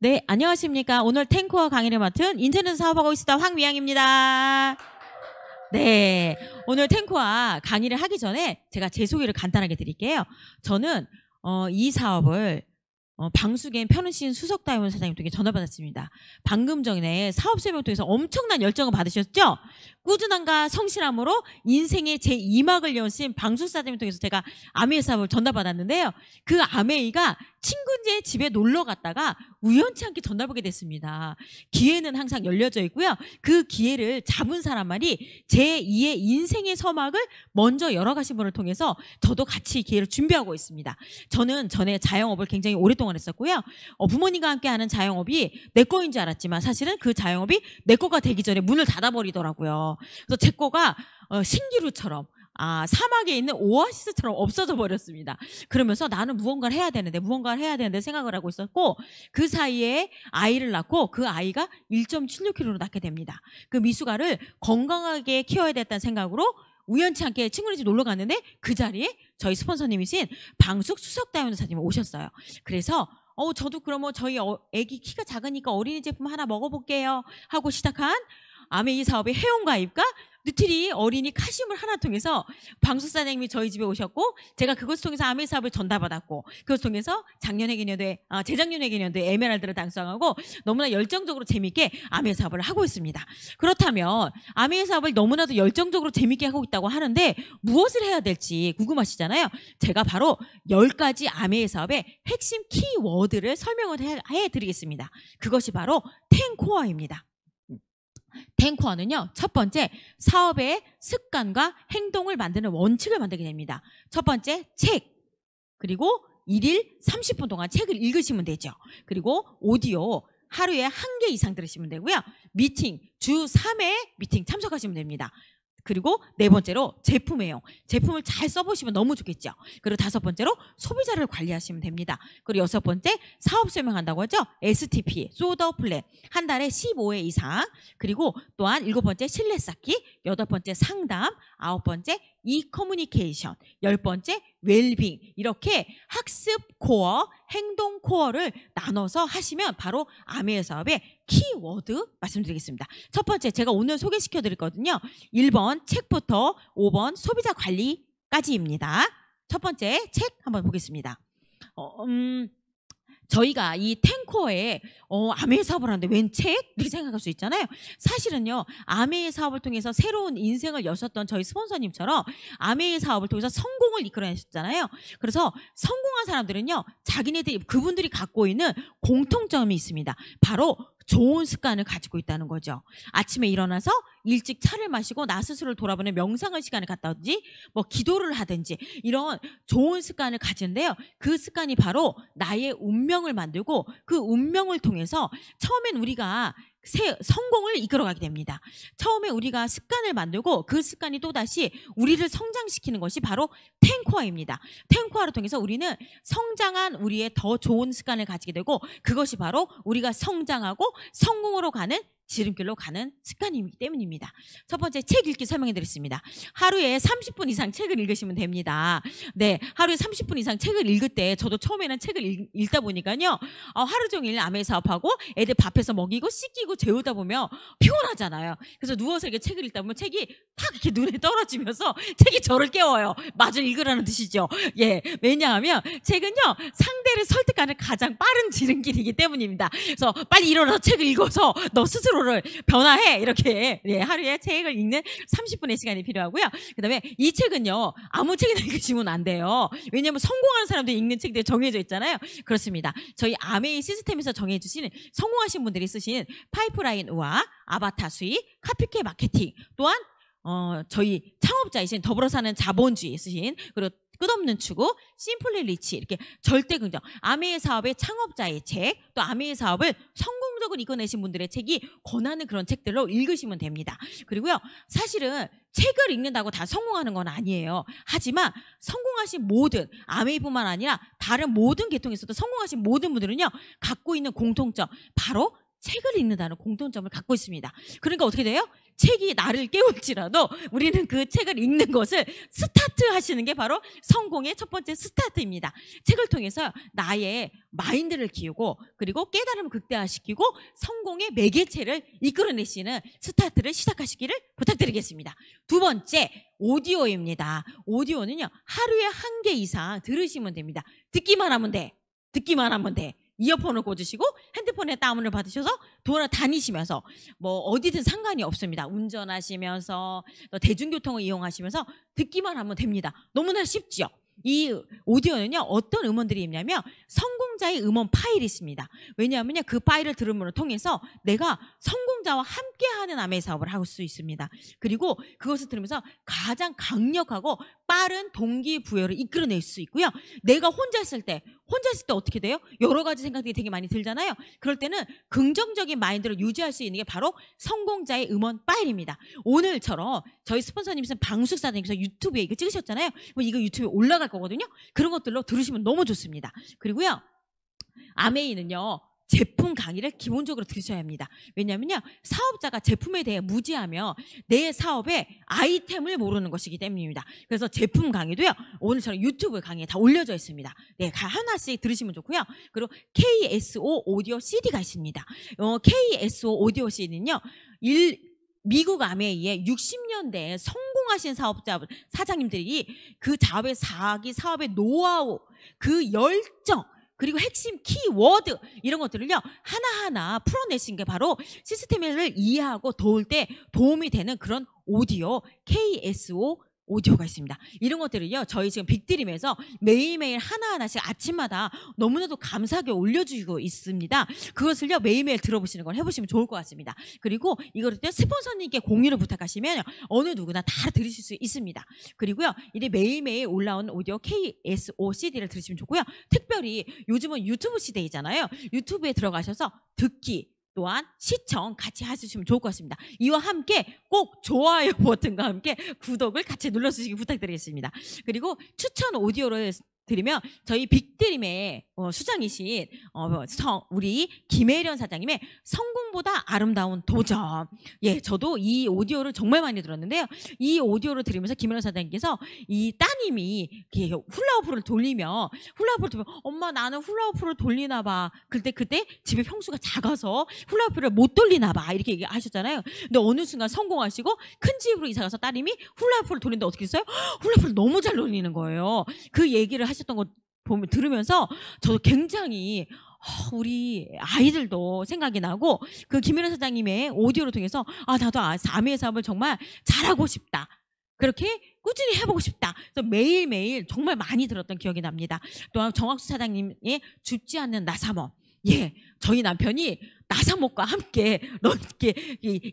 네, 안녕하십니까. 오늘 탱커와 강의를 맡은 인터넷 사업하고 있다 황미양입니다. 네, 오늘 탱커와 강의를 하기 전에 제가 제 소개를 간단하게 드릴게요. 저는 어, 이 사업을 어, 방수계 편우신 수석 다이원 사장님 통해 전화 받았습니다. 방금 전에 사업 설명 통해서 엄청난 열정을 받으셨죠? 꾸준함과 성실함으로 인생의 제2막을 여신 방수 사장님 통해서 제가 아메이 사업을 전화 받았는데요. 그 아메이가 친구네 집에 놀러 갔다가 우연치 않게 전달보게 됐습니다. 기회는 항상 열려져 있고요. 그 기회를 잡은 사람 만이 제2의 인생의 서막을 먼저 열어가신 분을 통해서 저도 같이 기회를 준비하고 있습니다. 저는 전에 자영업을 굉장히 오랫동안 했었고요. 어, 부모님과 함께 하는 자영업이 내 거인 줄 알았지만 사실은 그 자영업이 내 거가 되기 전에 문을 닫아버리더라고요. 그래서 제 거가 어, 신기루처럼 아, 사막에 있는 오아시스처럼 없어져 버렸습니다. 그러면서 나는 무언가를 해야 되는데 무언가를 해야 되는데 생각을 하고 있었고 그 사이에 아이를 낳고 그 아이가 1.76kg로 낳게 됩니다. 그 미숙아를 건강하게 키워야 됐다는 생각으로 우연치 않게 친구네 집 놀러 갔는데 그 자리에 저희 스폰서님이신 방숙 수석 다이원사님이 오셨어요. 그래서 어 저도 그러면 뭐 저희 어, 애기 키가 작으니까 어린이 제품 하나 먹어볼게요 하고 시작한 아메 이 사업의 회원가입과 뉴트리 어린이 카시을 하나 통해서 방수사장님이 저희 집에 오셨고 제가 그것을 통해서 아메 사업을 전달받았고 그것을 통해서 작년 에계년도에 아, 재작년 에계년도에 에메랄드를 당선하고 너무나 열정적으로 재미있게 아메 사업을 하고 있습니다. 그렇다면 아메 사업을 너무나도 열정적으로 재미있게 하고 있다고 하는데 무엇을 해야 될지 궁금하시잖아요. 제가 바로 10가지 아메 사업의 핵심 키워드를 설명을 해드리겠습니다. 그것이 바로 텐코어입니다. 댕커는요, 첫 번째, 사업의 습관과 행동을 만드는 원칙을 만들게 됩니다. 첫 번째, 책. 그리고 1일 30분 동안 책을 읽으시면 되죠. 그리고 오디오, 하루에 한 개 이상 들으시면 되고요. 미팅, 주 3회 미팅 참석하시면 됩니다. 그리고 네 번째로 제품이에요. 제품을 잘 써보시면 너무 좋겠죠. 그리고 다섯 번째로 소비자를 관리하시면 됩니다. 그리고 여섯 번째 사업 설명한다고 하죠. STP, 소더 플랜 한 달에 15회 이상 그리고 또한 일곱 번째 신뢰 쌓기, 여덟 번째 상담, 아홉 번째 이 커뮤니케이션, 열 번째 웰빙 이렇게 학습 코어, 행동 코어를 나눠서 하시면 바로 아메의 사업에 키워드 말씀드리겠습니다. 첫 번째 제가 오늘 소개시켜 드릴 거든요. 1번 책부터 5번 소비자 관리까지입니다. 첫 번째 책 한번 보겠습니다. 어, 음, 저희가 이 탱커에 어, 아메일 사업을 하는데 웬 책? 이렇게 생각할 수 있잖아요. 사실은요. 아메일 사업을 통해서 새로운 인생을 여셨던 저희 스폰서님처럼 아메일 사업을 통해서 성공을 이끌어내셨잖아요. 그래서 성공한 사람들은요. 자기네들이 그분들이 갖고 있는 공통점이 있습니다. 바로 좋은 습관을 가지고 있다는 거죠. 아침에 일어나서 일찍 차를 마시고 나 스스로를 돌아보는 명상의 시간을 갖다든지 뭐 기도를 하든지 이런 좋은 습관을 가지는데요. 그 습관이 바로 나의 운명을 만들고 그 운명을 통해서 처음엔 우리가 새, 성공을 이끌어가게 됩니다. 처음에 우리가 습관을 만들고 그 습관이 또다시 우리를 성장시키는 것이 바로 탱커입니다. 탱커화를 통해서 우리는 성장한 우리의 더 좋은 습관을 가지게 되고 그것이 바로 우리가 성장하고 성공으로 가는 지름길로 가는 습관이기 때문입니다. 첫 번째 책 읽기 설명해 드렸습니다. 하루에 30분 이상 책을 읽으시면 됩니다. 네, 하루에 30분 이상 책을 읽을 때 저도 처음에는 책을 읽, 다 보니까요. 어, 하루 종일 암에 사업하고 애들 밥해서 먹이고 씻기고 재우다 보면 피곤하잖아요. 그래서 누워서 이렇게 책을 읽다 보면 책이 팍 이렇게 눈에 떨어지면서 책이 저를 깨워요. 마저 읽으라는 뜻이죠. 예, 왜냐하면 책은요 상대를 설득하는 가장 빠른 지름길이기 때문입니다. 그래서 빨리 일어나서 책을 읽어서 너 스스로 스스로를 변화해 이렇게 예, 하루에 책을 읽는 30분의 시간이 필요하고요. 그다음에 이 책은요 아무 책이나 읽으시면 안 돼요. 왜냐하면 성공하는 사람들 읽는 책들이 정해져 있잖아요. 그렇습니다. 저희 아메이 시스템에서 정해주시는 성공하신 분들이 쓰신 파이프라인과 아바타 수익, 카피케 마케팅 또한 어, 저희 창업자이신 더불어 사는 자본주의 쓰신 그리고 끝없는 추구, 심플리 리치 이렇게 절대 긍정. 아메의 사업의 창업자의 책, 또 아메의 사업을 성공적으로 이끌어내신 분들의 책이 권하는 그런 책들로 읽으시면 됩니다. 그리고요. 사실은 책을 읽는다고 다 성공하는 건 아니에요. 하지만 성공하신 모든 아메이뿐만 아니라 다른 모든 계통에서도 성공하신 모든 분들은요. 갖고 있는 공통점 바로 책을 읽는다는 공통점을 갖고 있습니다. 그러니까 어떻게 돼요? 책이 나를 깨울지라도 우리는 그 책을 읽는 것을 스타트 하시는 게 바로 성공의 첫 번째 스타트입니다. 책을 통해서 나의 마인드를 키우고 그리고 깨달음을 극대화시키고 성공의 매개체를 이끌어내시는 스타트를 시작하시기를 부탁드리겠습니다. 두 번째, 오디오입니다. 오디오는요, 하루에 한 개 이상 들으시면 됩니다. 듣기만 하면 돼. 듣기만 하면 돼. 이어폰을 꽂으시고 핸드폰에 다운을 받으셔서 돌아다니시면서 뭐 어디든 상관이 없습니다. 운전하시면서 대중교통을 이용하시면서 듣기만 하면 됩니다. 너무나 쉽지요. 이 오디오는요 어떤 음원들이 있냐면 성공자의 음원 파일이 있습니다. 왜냐하면요 그 파일을 들음으로 통해서 내가 성공자와 함께하는 아메 사업을 할 수 있습니다. 그리고 그것을 들으면서 가장 강력하고 빠른 동기부여를 이끌어낼 수 있고요. 내가 혼자 있을 때 혼자 있을 때 어떻게 돼요? 여러 가지 생각들이 되게 많이 들잖아요. 그럴 때는 긍정적인 마인드를 유지할 수 있는 게 바로 성공자의 음원 파일입니다. 오늘처럼 저희 스폰서님께서 방숙사님께서 유튜브에 이거 찍으셨잖아요. 이거 유튜브에 올라갈 거거든요. 그런 것들로 들으시면 너무 좋습니다. 그리고요. 아메이는요. 제품 강의를 기본적으로 들으셔야 합니다. 왜냐면요. 사업자가 제품에 대해 무지하며 내 사업의 아이템을 모르는 것이기 때문입니다. 그래서 제품 강의도요. 오늘처럼 유튜브 강의에 다 올려져 있습니다. 네, 하나씩 들으시면 좋고요. 그리고 KSO 오디오 CD가 있습니다. 어, KSO 오디오 CD는요. 일, 미국 암이의 60년대에 성공하신 사업자 사장님들이 그 자회 사기 사업의 노하우, 그 열정, 그리고 핵심 키워드 이런 것들을요 하나하나 풀어내신 게 바로 시스템을 이해하고 도울 때 도움이 되는 그런 오디오 KSO 오디오가 있습니다. 이런 것들을요, 저희 지금 빅드림에서 매일매일 하나하나씩 아침마다 너무나도 감사하게 올려주고 있습니다. 그것을요, 매일매일 들어보시는 걸 해보시면 좋을 것 같습니다. 그리고 이거를 스폰서님께 공유를 부탁하시면 어느 누구나 다 들으실 수 있습니다. 그리고요, 이제 매일매일 올라온 오디오 KSO CD를 들으시면 좋고요. 특별히 요즘은 유튜브 시대이잖아요. 유튜브에 들어가셔서 듣기, 또한 시청 같이 하시면 좋을 것 같습니다. 이와 함께 꼭 좋아요 버튼과 함께 구독을 같이 눌러주시기 부탁드리겠습니다. 그리고 추천 오디오를 드리면 저희 빅드림의 어, 수장이신 어, 성, 우리 김혜련 사장님의 성공보다 아름다운 도전. 예, 저도 이 오디오를 정말 많이 들었는데요. 이 오디오를 들으면서 김혜련 사장님께서 이 따님이 훌라후프를 돌리며 훌라후프를 돌면 엄마 나는 훌라후프를 돌리나 봐. 그때 그때 집에 평수가 작아서 훌라후프를 못 돌리나 봐. 이렇게 얘기하셨잖아요. 근데 어느 순간 성공하시고 큰 집으로 이사 가서 따님이 훌라후프를 돌리는데 어떻게 했어요? 훌라후프를 너무 잘 돌리는 거예요. 그 얘기를 하시 하셨던 거 보면 들으면서 저도 굉장히 아, 우리 아이들도 생각이 나고 그 김일환 사장님의 오디오를 통해서 아 나도 아미의 사업을 정말 잘하고 싶다. 그렇게 꾸준히 해보고 싶다. 그래서 매일매일 정말 많이 들었던 기억이 납니다. 또한 정학수 사장님의 죽지 않는 나사모. 예, 저희 남편이 나사목과 함께 이렇게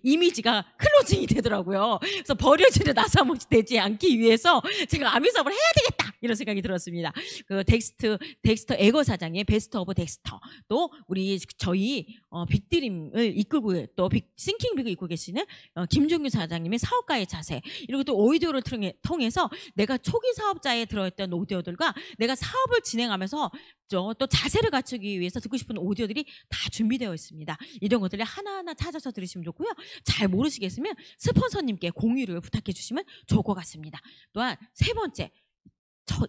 이미지가 클로징이 되더라고요. 그래서 버려지는 나사목이 되지 않기 위해서 제가 아미사업을 해야 되겠다. 이런 생각이 들었습니다. 그 덱스트 덱스터 에거 사장의 베스트 오브 덱스터 또 우리 저희 어, 빅드림을 이끌고 또 빅, 싱킹 빅을 이끌고 계시는 어, 김종규 사장님의 사업가의 자세 이리고 또 오디오를 통해서 통해 내가 초기 사업자에 들어있던 오디오들과 내가 사업을 진행하면서 또 자세를 갖추기 위해서 듣고 싶은 오디오들이 다 준비되어 있습니다. 이런 것들을 하나하나 찾아서 들으시면 좋고요. 잘 모르시겠으면 스폰서님께 공유를 부탁해 주시면 좋을 것 같습니다. 또한 세 번째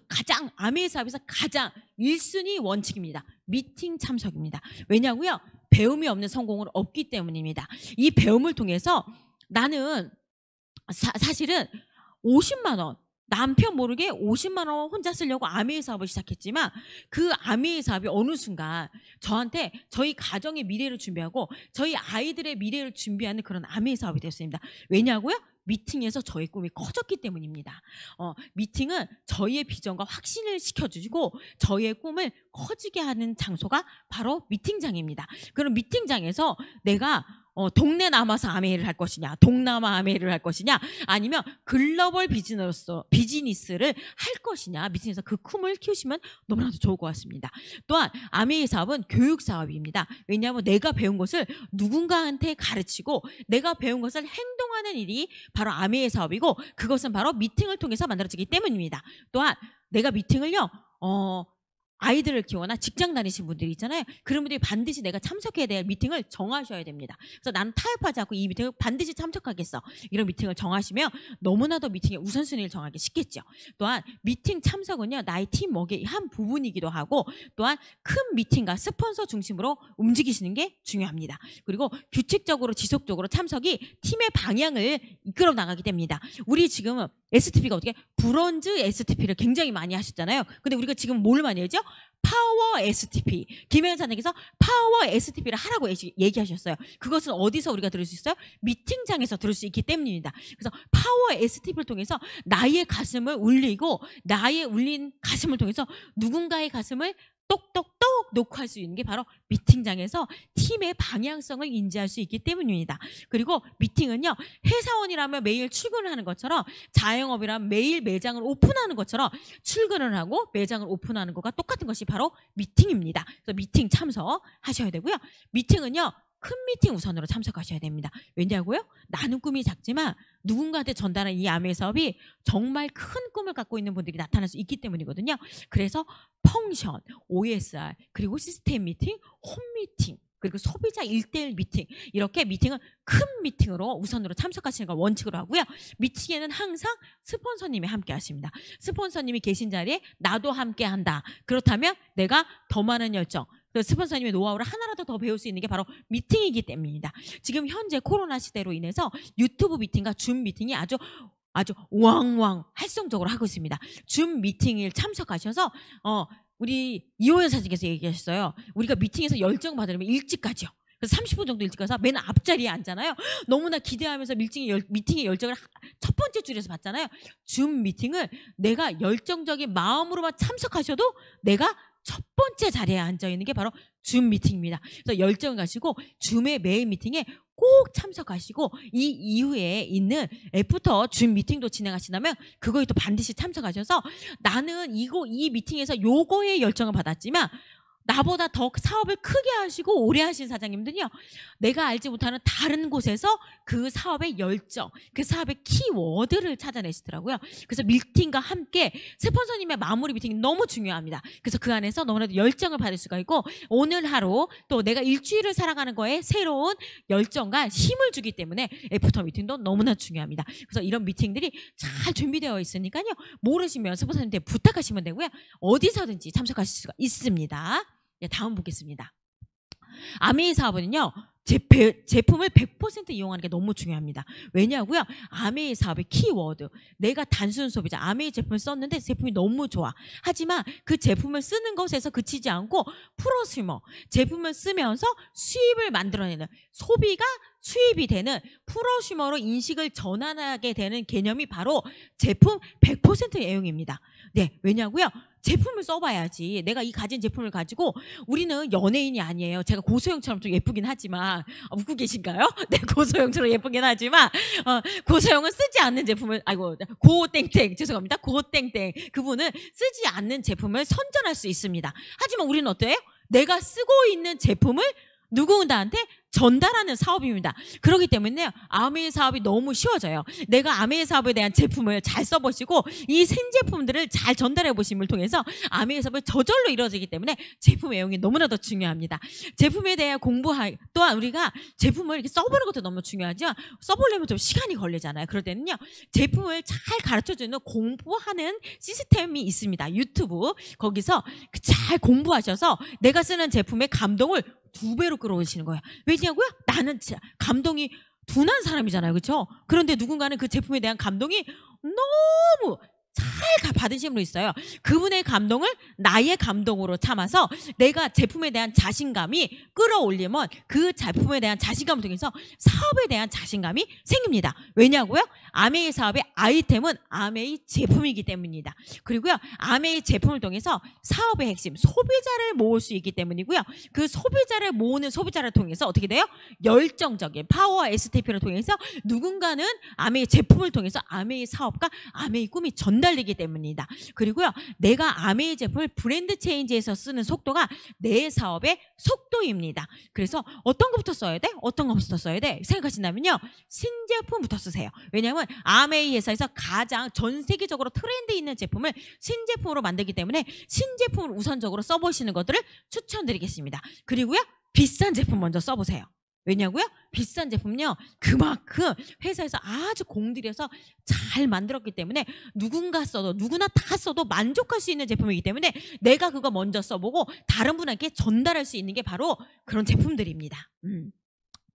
가장 아메의 사업에서 가장 1순위 원칙입니다. 미팅 참석입니다. 왜냐고요? 배움이 없는 성공은 없기 때문입니다. 이 배움을 통해서 나는 사, 실은 50만 원 남편 모르게 50만 원 혼자 쓰려고 아메의 사업을 시작했지만 그아메의 사업이 어느 순간 저한테 저희 가정의 미래를 준비하고 저희 아이들의 미래를 준비하는 그런 아메의 사업이 됐습니다 왜냐고요? 미팅에서 저의 꿈이 커졌기 때문입니다. 어, 미팅은 저희의 비전과 확신을 시켜주고 시 저희의 꿈을 커지게 하는 장소가 바로 미팅장입니다. 그럼 미팅장에서 내가 어, 동네 남아서 아메이를 할 것이냐, 동남아 아메이를 할 것이냐, 아니면 글로벌 비즈니스로, 비즈니스를 할 것이냐, 비즈니스 그 꿈을 키우시면 너무나도 좋을 것 같습니다. 또한 아메이 사업은 교육 사업입니다. 왜냐하면 내가 배운 것을 누군가한테 가르치고 내가 배운 것을 행동하는 일이 바로 아메이 사업이고 그것은 바로 미팅을 통해서 만들어지기 때문입니다. 또한 내가 미팅을요, 어, 아이들을 키워나 직장 다니신 분들이 있잖아요. 그런 분들이 반드시 내가 참석해야 될 미팅을 정하셔야 됩니다. 그래서 나는 타협하지 않고 이 미팅을 반드시 참석하겠어. 이런 미팅을 정하시면 너무나도 미팅의 우선순위를 정하기 쉽겠죠. 또한 미팅 참석은요. 나의 팀워크의 한 부분이기도 하고 또한 큰 미팅과 스폰서 중심으로 움직이시는 게 중요합니다. 그리고 규칙적으로 지속적으로 참석이 팀의 방향을 이끌어 나가게 됩니다. 우리 지금은 STP가 어떻게 브론즈 STP를 굉장히 많이 하셨잖아요. 근데 우리가 지금 뭘 많이 하죠? 파워 STP 김혜연 사장님께서 파워 STP를 하라고 얘기하셨어요. 그것은 어디서 우리가 들을 수 있어요? 미팅장에서 들을 수 있기 때문입니다. 그래서 파워 STP를 통해서 나의 가슴을 울리고 나의 울린 가슴을 통해서 누군가의 가슴을 똑똑똑 녹화할 수 있는 게 바로 미팅장에서 팀의 방향성을 인지할 수 있기 때문입니다. 그리고 미팅은요, 회사원이라면 매일 출근을 하는 것처럼 자영업이라면 매일 매장을 오픈하는 것처럼 출근을 하고 매장을 오픈하는 것과 똑같은 것이 바로 미팅입니다. 그래서 미팅 참석하셔야 되고요. 미팅은요, 큰 미팅 우선으로 참석하셔야 됩니다. 왜냐고요? 나는 꿈이 작지만 누군가한테 전달한이 암의 사업이 정말 큰 꿈을 갖고 있는 분들이 나타날 수 있기 때문이거든요. 그래서 펑션, OSR, 그리고 시스템 미팅, 홈 미팅, 그리고 소비자 일대일 미팅 이렇게 미팅은 큰 미팅으로 우선으로 참석하시는 걸 원칙으로 하고요. 미팅에는 항상 스폰서님이 함께 하십니다. 스폰서님이 계신 자리에 나도 함께 한다. 그렇다면 내가 더 많은 열정 스폰서님의 노하우를 하나라도 더 배울 수 있는 게 바로 미팅이기 때문입니다. 지금 현재 코로나 시대로 인해서 유튜브 미팅과 줌 미팅이 아주 아주 왕왕 활성적으로 하고 있습니다. 줌 미팅을 참석하셔서 어 우리 이호연 사님께서 얘기하셨어요. 우리가 미팅에서 열정 받으려면 일찍 가죠. 그래서 30분 정도 일찍 가서 맨 앞자리에 앉잖아요. 너무나 기대하면서 미팅의, 열, 미팅의 열정을 첫 번째 줄에서 봤잖아요. 줌 미팅을 내가 열정적인 마음으로만 참석하셔도 내가 첫 번째 자리에 앉아 있는 게 바로 줌 미팅입니다. 그래서 열정을 가지고 줌의 매일 미팅에 꼭 참석하시고 이 이후에 있는 애프터 줌 미팅도 진행하신다면 그거에 또 반드시 참석하셔서 나는 이거 이 미팅에서 요거에 열정을 받았지만 나보다 더 사업을 크게 하시고 오래 하신 사장님들은요, 내가 알지 못하는 다른 곳에서 그 사업의 열정, 그 사업의 키워드를 찾아내시더라고요. 그래서 밀팅과 함께 세폰서님의 마무리 미팅이 너무 중요합니다. 그래서 그 안에서 너무나도 열정을 받을 수가 있고, 오늘 하루 또 내가 일주일을 살아가는 거에 새로운 열정과 힘을 주기 때문에 애프터 미팅도 너무나 중요합니다. 그래서 이런 미팅들이 잘 준비되어 있으니까요, 모르시면 세폰서님한테 부탁하시면 되고요, 어디서든지 참석하실 수가 있습니다. 예, 다음 보겠습니다. 아미 메 사업은요. 제 제품을 100% 이용하는 게 너무 중요합니다. 왜냐고요? 아메이 사업의 키워드. 내가 단순 소비자 아메이 제품을 썼는데 제품이 너무 좋아. 하지만 그 제품을 쓰는 것에서 그치지 않고 프로스머 제품을 쓰면서 수입을 만들어내는 소비가 수입이 되는 프로슈머로 인식을 전환하게 되는 개념이 바로 제품 100% 애용입니다. 네, 왜냐고요? 제품을 써봐야지. 내가 이 가진 제품을 가지고 우리는 연예인이 아니에요. 제가 고소영처럼 좀 예쁘긴 하지만 아, 웃고 계신가요? 네, 고소영처럼 예쁘긴 하지만 어, 고소영은 쓰지 않는 제품을 아이고 고땡땡 죄송합니다. 고땡땡 그분은 쓰지 않는 제품을 선전할 수 있습니다. 하지만 우리는 어때요? 내가 쓰고 있는 제품을 누구한테 전달하는 사업입니다. 그렇기 때문에 아메이 사업이 너무 쉬워져요. 내가 아메이 사업에 대한 제품을 잘 써보시고 이생제품들을잘 전달해 보심을 통해서 아메이 사업이 저절로 이루어지기 때문에 제품 외용이 너무나도 중요합니다. 제품에 대해 공부하 또한 우리가 제품을 이렇게 써보는 것도 너무 중요하지만 써보려면 좀 시간이 걸리잖아요. 그럴 때는요 제품을 잘 가르쳐주는 공부하는 시스템이 있습니다. 유튜브 거기서 잘 공부하셔서 내가 쓰는 제품의 감동을 두 배로 끌어오시는 거예요. 왜냐고요? 나는 감동이 둔한 사람이잖아요. 그렇죠? 그런데 누군가는 그 제품에 대한 감동이 너무 잘받은심으로 있어요. 그분의 감동을 나의 감동으로 참아서 내가 제품에 대한 자신감이 끌어올리면 그 제품에 대한 자신감을 통해서 사업에 대한 자신감이 생깁니다. 왜냐고요? 아메이 사업의 아이템은 아메이 제품이기 때문입니다. 그리고요, 아메이 제품을 통해서 사업의 핵심, 소비자를 모을 수 있기 때문이고요. 그 소비자를 모으는 소비자를 통해서 어떻게 돼요? 열정적인 파워 와 STP를 통해서 누군가는 아메이 제품을 통해서 아메이 사업과 아메이 꿈이 전달 매달리기 때문이다. 그리고요, 내가 아메이 제품을 브랜드 체인지에서 쓰는 속도가 내 사업의 속도입니다. 그래서 어떤 것부터 써야 돼? 어떤 것부터 써야 돼? 생각하신다면요, 신제품부터 쓰세요. 왜냐하면 아메이 회사에서 가장 전 세계적으로 트렌드 있는 제품을 신제품으로 만들기 때문에 신제품을 우선적으로 써보시는 것들을 추천드리겠습니다. 그리고요, 비싼 제품 먼저 써보세요. 왜냐고요? 비싼 제품요. 그만큼 회사에서 아주 공들여서 잘 만들었기 때문에 누군가 써도 누구나 다 써도 만족할 수 있는 제품이기 때문에 내가 그거 먼저 써보고 다른 분에게 전달할 수 있는 게 바로 그런 제품들입니다. 음.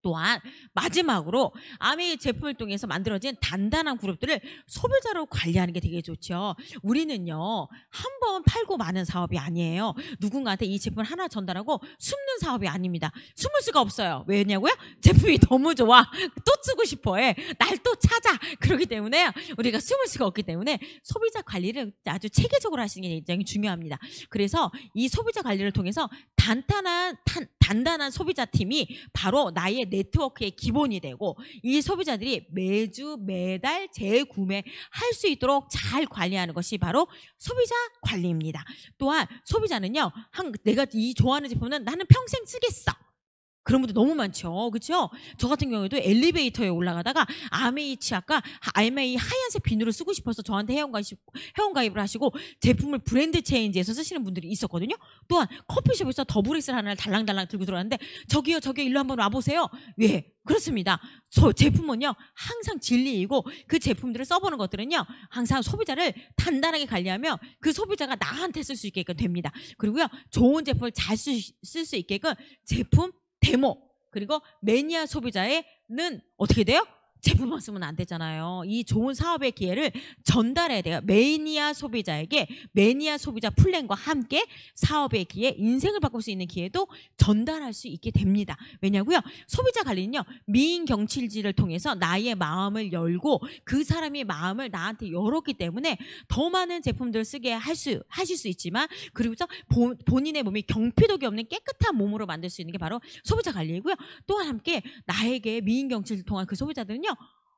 또한 마지막으로 아미 제품을 통해서 만들어진 단단한 그룹들을 소비자로 관리하는 게 되게 좋죠. 우리는요 한 번 팔고 마는 사업이 아니에요. 누군가한테 이 제품 을 하나 전달하고 숨는 사업이 아닙니다. 숨을 수가 없어요. 왜냐고요? 제품이 너무 좋아. 또 쓰고 싶어해. 날 또 찾아. 그러기 때문에 우리가 숨을 수가 없기 때문에 소비자 관리를 아주 체계적으로 하시는 게 굉장히 중요합니다. 그래서 이 소비자 관리를 통해서 단단한 탄, 단단한 소비자 팀이 바로 나의 네트워크의 기본이 되고 이 소비자들이 매주 매달 재구매할 수 있도록 잘 관리하는 것이 바로 소비자 관리입니다. 또한 소비자는요, 한, 내가 이 좋아하는 제품은 나는 평생 쓰겠어. 그런 분들 너무 많죠. 그렇죠? 저 같은 경우에도 엘리베이터에 올라가다가 아메이치 아까 아메이 하얀색 비누를 쓰고 싶어서 저한테 회원가입, 회원가입을 하시고 제품을 브랜드 체인지에서 쓰시는 분들이 있었거든요. 또한 커피숍에서 더블엑스를 하나를 달랑달랑 들고 들어왔는데 저기요 저기요 일로 한번 와보세요. 예 그렇습니다. 저 제품은요 항상 진리이고 그 제품들을 써보는 것들은요 항상 소비자를 단단하게 관리하며 그 소비자가 나한테 쓸 수 있게끔 됩니다. 그리고요 좋은 제품을 잘 쓸 수 있게끔 제품 데모 그리고 매니아 소비자에는 어떻게 돼요? 제품만 쓰면 안 되잖아요. 이 좋은 사업의 기회를 전달해야 돼요. 매니아 소비자에게 매니아 소비자 플랜과 함께 사업의 기회, 인생을 바꿀 수 있는 기회도 전달할 수 있게 됩니다. 왜냐고요? 소비자 관리는요. 미인 경칠지를 통해서 나의 마음을 열고 그 사람이 마음을 나한테 열었기 때문에 더 많은 제품들 쓰게 할 수, 하실 수 있지만 그리고서 본, 본인의 몸이 경피독이 없는 깨끗한 몸으로 만들 수 있는 게 바로 소비자 관리이고요. 또한 함께 나에게 미인 경칠을 통한 그 소비자들은요.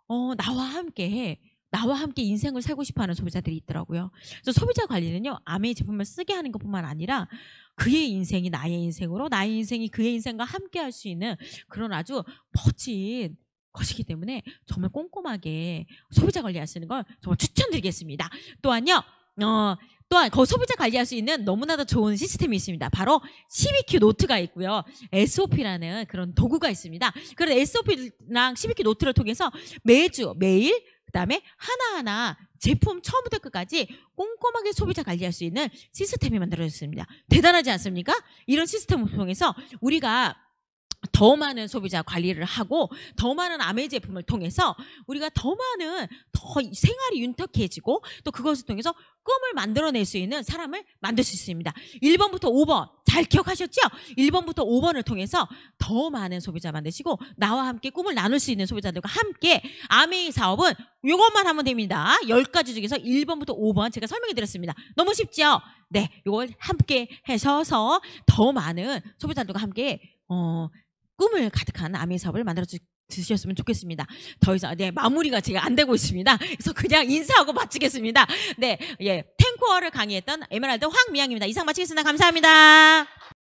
어, 나와 함께 해. 나와 함께 인생을 살고 싶어하는 소비자들이 있더라고요. 그래서 소비자 관리는요, 아메이 제품을 쓰게 하는 것뿐만 아니라 그의 인생이 나의 인생으로, 나의 인생이 그의 인생과 함께 할 수 있는 그런 아주 멋진 것이기 때문에 정말 꼼꼼하게 소비자 관리하시는 걸 정말 추천드리겠습니다. 또한요, 어, 또한 그 소비자 관리할 수 있는 너무나도 좋은 시스템이 있습니다. 바로 CBQ 노트가 있고요. SOP라는 그런 도구가 있습니다. 그런 SOP랑 CBQ 노트를 통해서 매주 매일 그다음에 하나하나 제품 처음부터 끝까지 꼼꼼하게 소비자 관리할 수 있는 시스템이 만들어졌습니다. 대단하지 않습니까? 이런 시스템을 통해서 우리가 더 많은 소비자 관리를 하고 더 많은 아메 제품을 통해서 우리가 더 많은 더 생활이 윤택해지고 또 그것을 통해서 꿈을 만들어낼 수 있는 사람을 만들 수 있습니다. 1번부터 5번 잘 기억하셨죠? 1번부터 5번을 통해서 더 많은 소비자 만드시고 나와 함께 꿈을 나눌 수 있는 소비자들과 함께 아메이 사업은 이것만 하면 됩니다. 10가지 중에서 1번부터 5번 제가 설명해 드렸습니다. 너무 쉽죠? 네, 이걸 함께 해서서 더 많은 소비자들과 함께 어, 꿈을 가득한 아미삽을 만들어 주, 셨으면 좋겠습니다. 더 이상 네 마무리가 제가 안 되고 있습니다. 그래서 그냥 인사하고 마치겠습니다. 네, 예 탱코어를 강의했던 에메랄드 황미양입니다. 이상 마치겠습니다. 감사합니다.